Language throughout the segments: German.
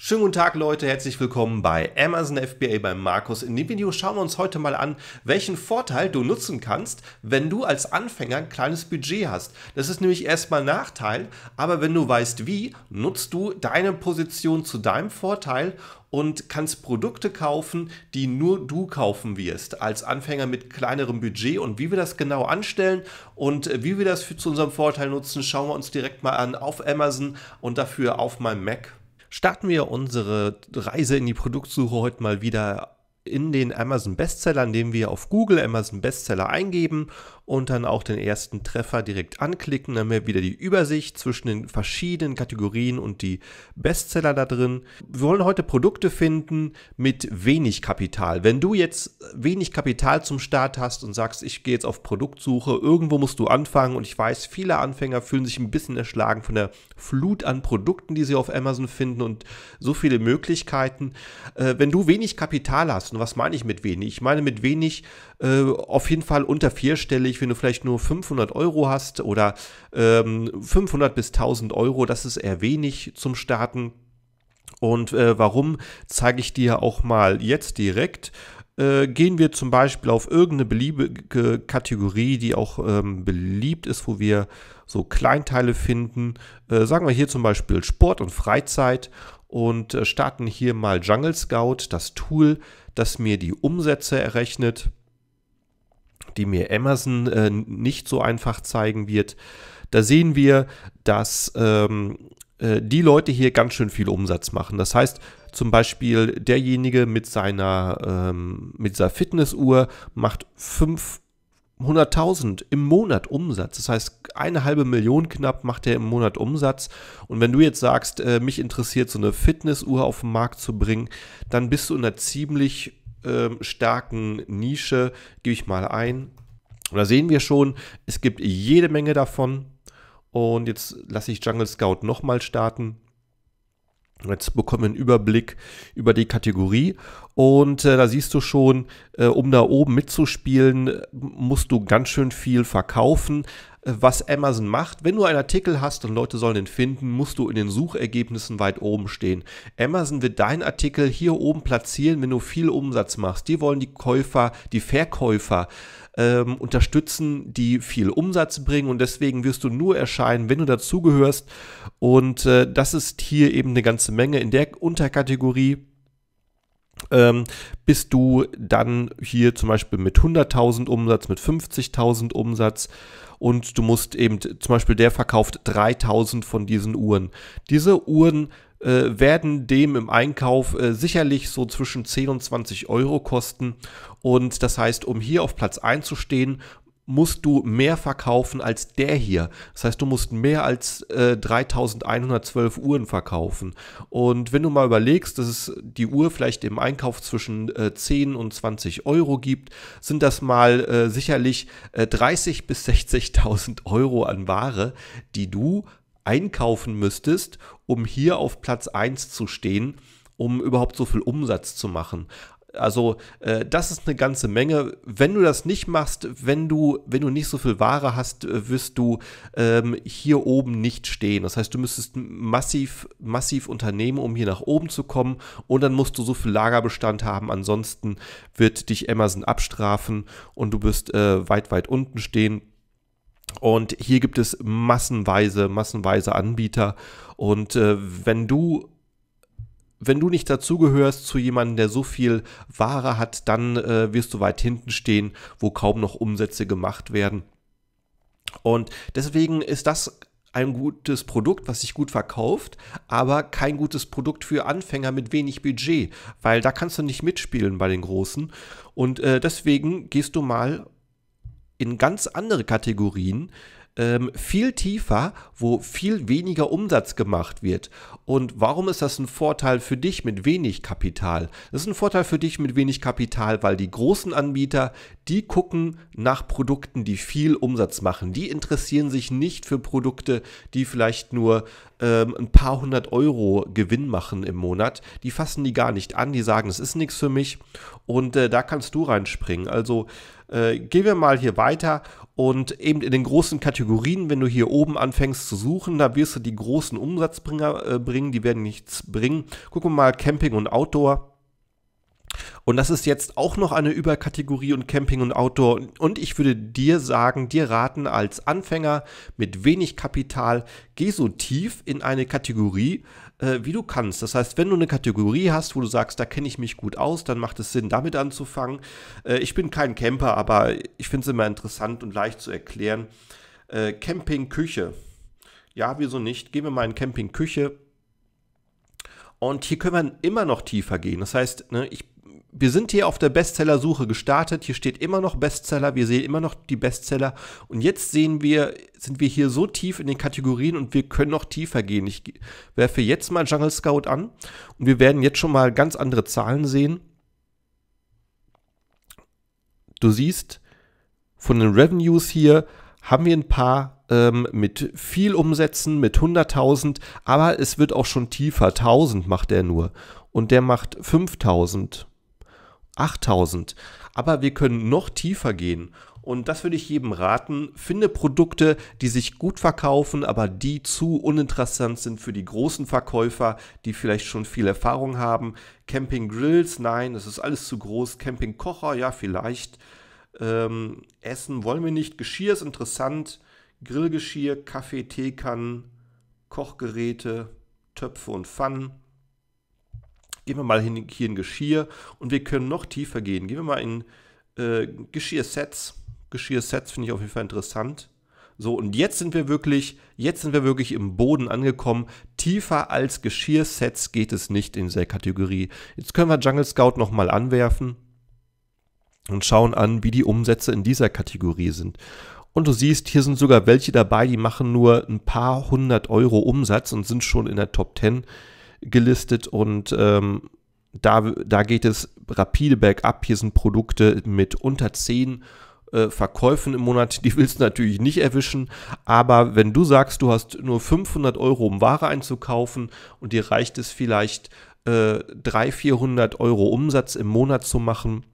Schönen guten Tag Leute, herzlich willkommen bei Amazon FBA bei Markus. In dem Video schauen wir uns heute mal an, welchen Vorteil du nutzen kannst, wenn du als Anfänger ein kleines Budget hast. Das ist nämlich erstmal Nachteil, aber wenn du weißt wie, nutzt du deine Position zu deinem Vorteil und kannst Produkte kaufen, die nur du kaufen wirst, als Anfänger mit kleinerem Budget. Und wie wir das genau anstellen und wie wir das für, zu unserem Vorteil nutzen, schauen wir uns direkt mal an auf Amazon und dafür auf meinem Mac starten wir unsere Reise in die Produktsuche heute mal wieder in den Amazon Bestseller, indem wir auf Google Amazon Bestseller eingeben und dann auch den ersten Treffer direkt anklicken. Dann haben wir wieder die Übersicht zwischen den verschiedenen Kategorien und die Bestseller da drin. Wir wollen heute Produkte finden mit wenig Kapital. Wenn du jetzt wenig Kapital zum Start hast und sagst, ich gehe jetzt auf Produktsuche, irgendwo musst du anfangen und ich weiß, viele Anfänger fühlen sich ein bisschen erschlagen von der Flut an Produkten, die sie auf Amazon finden und so viele Möglichkeiten. Äh, wenn du wenig Kapital hast, und was meine ich mit wenig? Ich meine mit wenig äh, auf jeden Fall unter vierstellig natürlich, wenn du vielleicht nur 500 Euro hast oder ähm, 500 bis 1000 Euro, das ist eher wenig zum Starten. Und äh, warum zeige ich dir auch mal jetzt direkt äh, gehen wir zum Beispiel auf irgendeine beliebige Kategorie, die auch ähm, beliebt ist, wo wir so Kleinteile finden. Äh, sagen wir hier zum Beispiel Sport und Freizeit und äh, starten hier mal Jungle Scout, das Tool, das mir die Umsätze errechnet die mir Amazon äh, nicht so einfach zeigen wird. Da sehen wir, dass ähm, äh, die Leute hier ganz schön viel Umsatz machen. Das heißt, zum Beispiel derjenige mit seiner, ähm, mit seiner Fitnessuhr macht 500.000 im Monat Umsatz. Das heißt, eine halbe Million knapp macht er im Monat Umsatz. Und wenn du jetzt sagst, äh, mich interessiert, so eine Fitnessuhr auf den Markt zu bringen, dann bist du in einer ziemlich ähm, starken Nische, gebe ich mal ein. Und da sehen wir schon, es gibt jede Menge davon. Und jetzt lasse ich Jungle Scout nochmal starten. Jetzt bekommen wir einen Überblick über die Kategorie und äh, da siehst du schon, äh, um da oben mitzuspielen, musst du ganz schön viel verkaufen, was Amazon macht. Wenn du einen Artikel hast und Leute sollen ihn finden, musst du in den Suchergebnissen weit oben stehen. Amazon wird deinen Artikel hier oben platzieren, wenn du viel Umsatz machst. Die wollen die Käufer, die Verkäufer ähm, unterstützen, die viel Umsatz bringen und deswegen wirst du nur erscheinen, wenn du dazugehörst. Und äh, das ist hier eben eine ganze Menge in der Unterkategorie ähm, bis du dann hier zum Beispiel mit 100.000 Umsatz, mit 50.000 Umsatz und du musst eben zum Beispiel der verkauft 3000 von diesen Uhren. Diese Uhren äh, werden dem im Einkauf äh, sicherlich so zwischen 10 und 20 Euro kosten. Und das heißt, um hier auf Platz 1 zu stehen, musst du mehr verkaufen als der hier. Das heißt, du musst mehr als äh, 3112 Uhren verkaufen. Und wenn du mal überlegst, dass es die Uhr vielleicht im Einkauf zwischen äh, 10 und 20 Euro gibt, sind das mal äh, sicherlich äh, 30 bis 60.000 Euro an Ware, die du einkaufen müsstest, um hier auf Platz 1 zu stehen um überhaupt so viel Umsatz zu machen. Also äh, das ist eine ganze Menge. Wenn du das nicht machst, wenn du, wenn du nicht so viel Ware hast, äh, wirst du ähm, hier oben nicht stehen. Das heißt, du müsstest massiv, massiv unternehmen, um hier nach oben zu kommen. Und dann musst du so viel Lagerbestand haben. Ansonsten wird dich Amazon abstrafen und du wirst äh, weit, weit unten stehen. Und hier gibt es massenweise, massenweise Anbieter. Und äh, wenn du wenn du nicht dazugehörst zu jemandem, der so viel Ware hat, dann äh, wirst du weit hinten stehen, wo kaum noch Umsätze gemacht werden. Und deswegen ist das ein gutes Produkt, was sich gut verkauft, aber kein gutes Produkt für Anfänger mit wenig Budget, weil da kannst du nicht mitspielen bei den Großen. Und äh, deswegen gehst du mal in ganz andere Kategorien, ähm, viel tiefer, wo viel weniger Umsatz gemacht wird. Und warum ist das ein Vorteil für dich mit wenig Kapital? Das ist ein Vorteil für dich mit wenig Kapital, weil die großen Anbieter, die gucken nach Produkten, die viel Umsatz machen. Die interessieren sich nicht für Produkte, die vielleicht nur ähm, ein paar hundert Euro Gewinn machen im Monat. Die fassen die gar nicht an, die sagen, es ist nichts für mich und äh, da kannst du reinspringen. Also äh, gehen wir mal hier weiter und eben in den großen Kategorien, wenn du hier oben anfängst zu suchen, da wirst du die großen Umsatzbringer äh, bringen, die werden nichts bringen. Gucken wir mal Camping und Outdoor. Und das ist jetzt auch noch eine Überkategorie und Camping und Outdoor. Und ich würde dir sagen, dir raten, als Anfänger mit wenig Kapital, geh so tief in eine Kategorie, äh, wie du kannst. Das heißt, wenn du eine Kategorie hast, wo du sagst, da kenne ich mich gut aus, dann macht es Sinn, damit anzufangen. Äh, ich bin kein Camper, aber ich finde es immer interessant und leicht zu erklären. Äh, Küche. Ja, wieso nicht? Gehen wir mal in Camping Küche. Und hier können wir immer noch tiefer gehen. Das heißt, ne, ich wir sind hier auf der Bestseller-Suche gestartet. Hier steht immer noch Bestseller. Wir sehen immer noch die Bestseller. Und jetzt sehen wir, sind wir hier so tief in den Kategorien und wir können noch tiefer gehen. Ich werfe jetzt mal Jungle Scout an und wir werden jetzt schon mal ganz andere Zahlen sehen. Du siehst, von den Revenues hier haben wir ein paar ähm, mit viel Umsätzen, mit 100.000, aber es wird auch schon tiefer. 1000 macht er nur und der macht 5000. 8000. Aber wir können noch tiefer gehen und das würde ich jedem raten. Finde Produkte, die sich gut verkaufen, aber die zu uninteressant sind für die großen Verkäufer, die vielleicht schon viel Erfahrung haben. Camping Grills, nein, das ist alles zu groß. Camping Kocher, ja, vielleicht. Ähm, Essen wollen wir nicht. Geschirr ist interessant. Grillgeschirr, Kaffee, Teekannen, Kochgeräte, Töpfe und Pfannen. Gehen wir mal hin, hier in Geschirr und wir können noch tiefer gehen. Gehen wir mal in äh, Geschirr-Sets. Geschirr-Sets finde ich auf jeden Fall interessant. So, und jetzt sind wir wirklich, jetzt sind wir wirklich im Boden angekommen. Tiefer als Geschirr-Sets geht es nicht in dieser Kategorie. Jetzt können wir Jungle Scout nochmal anwerfen und schauen an, wie die Umsätze in dieser Kategorie sind. Und du siehst, hier sind sogar welche dabei, die machen nur ein paar hundert Euro Umsatz und sind schon in der Top 10 gelistet und ähm, da, da geht es rapide bergab. Hier sind Produkte mit unter 10 äh, Verkäufen im Monat, die willst du natürlich nicht erwischen, aber wenn du sagst, du hast nur 500 Euro, um Ware einzukaufen und dir reicht es vielleicht äh, 300, 400 Euro Umsatz im Monat zu machen,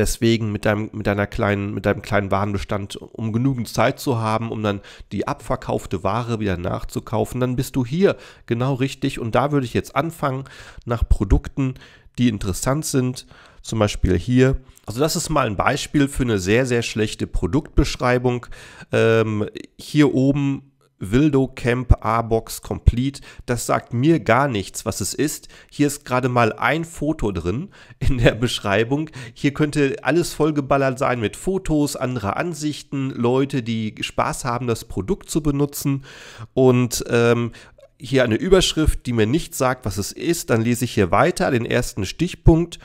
Deswegen mit deinem, mit deiner kleinen, mit deinem kleinen Warenbestand, um genügend Zeit zu haben, um dann die abverkaufte Ware wieder nachzukaufen, dann bist du hier genau richtig. Und da würde ich jetzt anfangen nach Produkten, die interessant sind. Zum Beispiel hier. Also das ist mal ein Beispiel für eine sehr, sehr schlechte Produktbeschreibung. Ähm, hier oben Wildo Camp A-Box Complete. Das sagt mir gar nichts, was es ist. Hier ist gerade mal ein Foto drin in der Beschreibung. Hier könnte alles vollgeballert sein mit Fotos, andere Ansichten, Leute, die Spaß haben, das Produkt zu benutzen. Und ähm, hier eine Überschrift, die mir nicht sagt, was es ist. Dann lese ich hier weiter den ersten Stichpunkt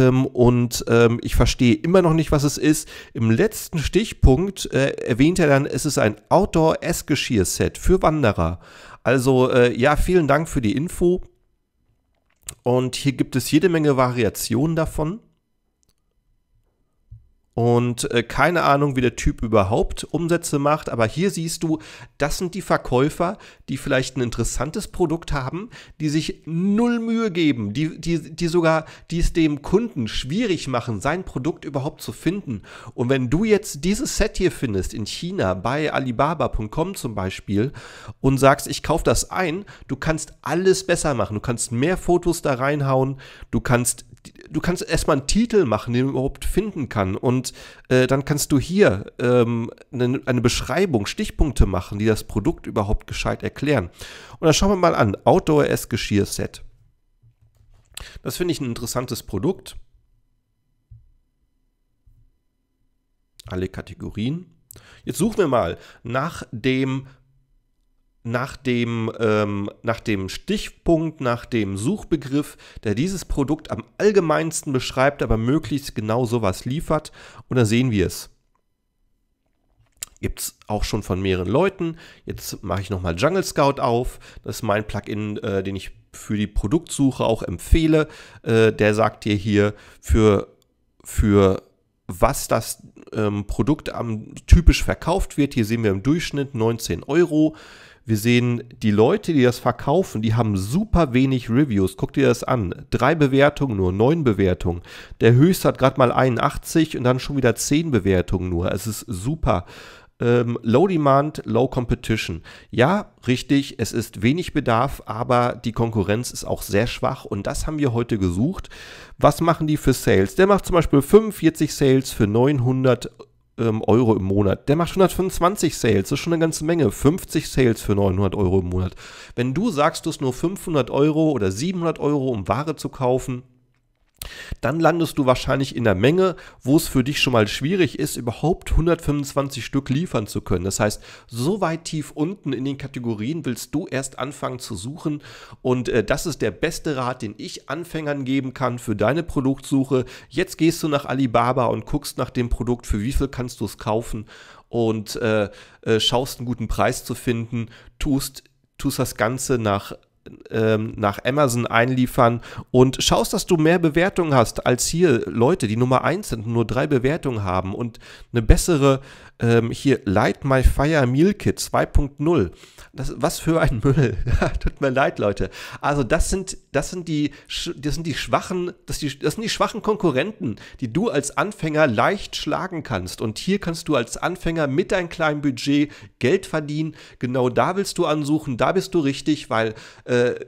ähm, und ähm, ich verstehe immer noch nicht, was es ist. Im letzten Stichpunkt äh, erwähnt er dann, es ist ein Outdoor-Essgeschirr-Set für Wanderer. Also äh, ja, vielen Dank für die Info. Und hier gibt es jede Menge Variationen davon. Und äh, keine Ahnung, wie der Typ überhaupt Umsätze macht, aber hier siehst du, das sind die Verkäufer, die vielleicht ein interessantes Produkt haben, die sich null Mühe geben, die, die, die sogar, die es dem Kunden schwierig machen, sein Produkt überhaupt zu finden. Und wenn du jetzt dieses Set hier findest in China bei Alibaba.com zum Beispiel und sagst, ich kaufe das ein, du kannst alles besser machen, du kannst mehr Fotos da reinhauen, du kannst du kannst erstmal einen Titel machen, den man überhaupt finden kann. Und äh, dann kannst du hier ähm, eine, eine, Beschreibung, Stichpunkte machen, die das Produkt überhaupt gescheit erklären. Und dann schauen wir mal an. Outdoor S Geschirr Set. Das finde ich ein interessantes Produkt. Alle Kategorien. Jetzt suchen wir mal nach dem nach dem, ähm, nach dem Stichpunkt, nach dem Suchbegriff, der dieses Produkt am allgemeinsten beschreibt, aber möglichst genau sowas liefert. Und da sehen wir es. Gibt es auch schon von mehreren Leuten. Jetzt mache ich nochmal Jungle Scout auf. Das ist mein Plugin, äh, den ich für die Produktsuche auch empfehle. Äh, der sagt dir hier, für, für was das ähm, Produkt am typisch verkauft wird. Hier sehen wir im Durchschnitt 19 Euro. Wir sehen, die Leute, die das verkaufen, die haben super wenig Reviews. Guck dir das an. Drei Bewertungen nur, neun Bewertungen. Der höchste hat gerade mal 81 und dann schon wieder zehn Bewertungen nur. Es ist super. Ähm, low Demand, Low Competition. Ja, richtig, es ist wenig Bedarf, aber die Konkurrenz ist auch sehr schwach und das haben wir heute gesucht. Was machen die für Sales? Der macht zum Beispiel 45 Sales für 900 Euro ähm, Euro im Monat. Der macht 125 Sales, das ist schon eine ganze Menge. 50 Sales für 900 Euro im Monat. Wenn du sagst, du hast nur 500 Euro oder 700 Euro, um Ware zu kaufen, dann landest du wahrscheinlich in der Menge, wo es für dich schon mal schwierig ist, überhaupt 125 Stück liefern zu können. Das heißt, so weit tief unten in den Kategorien willst du erst anfangen zu suchen und äh, das ist der beste Rat, den ich Anfängern geben kann für deine Produktsuche. Jetzt gehst du nach Alibaba und guckst nach dem Produkt, für wie viel kannst du es kaufen und äh, äh, schaust einen guten Preis zu finden, tust tust das Ganze nach ähm, nach Amazon einliefern und schaust, dass du mehr Bewertungen hast als hier Leute, die Nummer 1 sind und nur drei Bewertungen haben und eine bessere ähm, hier Light My Fire Meal Kit 2.0. was für ein Müll. Tut mir leid, Leute. Also das sind, das sind die, das sind die schwachen, das, die, das sind die schwachen Konkurrenten, die du als Anfänger leicht schlagen kannst. Und hier kannst du als Anfänger mit deinem kleinen Budget Geld verdienen. Genau da willst du ansuchen, da bist du richtig, weil äh, äh,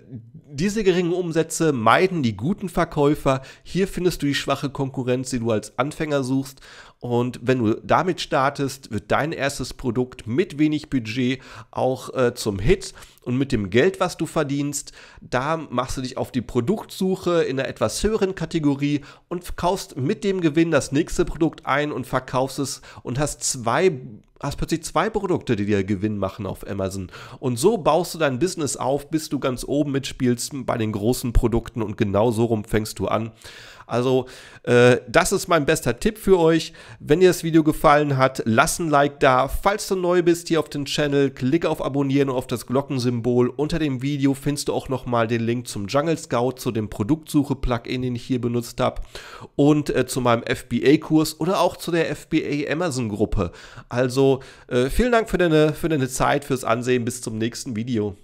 diese geringen Umsätze meiden die guten Verkäufer. Hier findest du die schwache Konkurrenz, die du als Anfänger suchst. Und wenn du damit startest, wird dein erstes Produkt mit wenig Budget auch äh, zum Hit. Und mit dem Geld, was du verdienst, da machst du dich auf die Produktsuche in einer etwas höheren Kategorie und kaufst mit dem Gewinn das nächste Produkt ein und verkaufst es und hast zwei hast plötzlich zwei Produkte, die dir Gewinn machen auf Amazon. Und so baust du dein Business auf, bis du ganz oben mitspielst bei den großen Produkten und genau so rum fängst du an. Also äh, das ist mein bester Tipp für euch. Wenn dir das Video gefallen hat, lass ein Like da. Falls du neu bist hier auf dem Channel, klick auf Abonnieren und auf das Glockensymbol. Unter dem Video findest du auch nochmal den Link zum Jungle Scout, zu dem Produktsuche-Plugin, den ich hier benutzt habe und äh, zu meinem FBA-Kurs oder auch zu der FBA Amazon-Gruppe. Also äh, vielen Dank für deine, für deine Zeit, fürs Ansehen. Bis zum nächsten Video.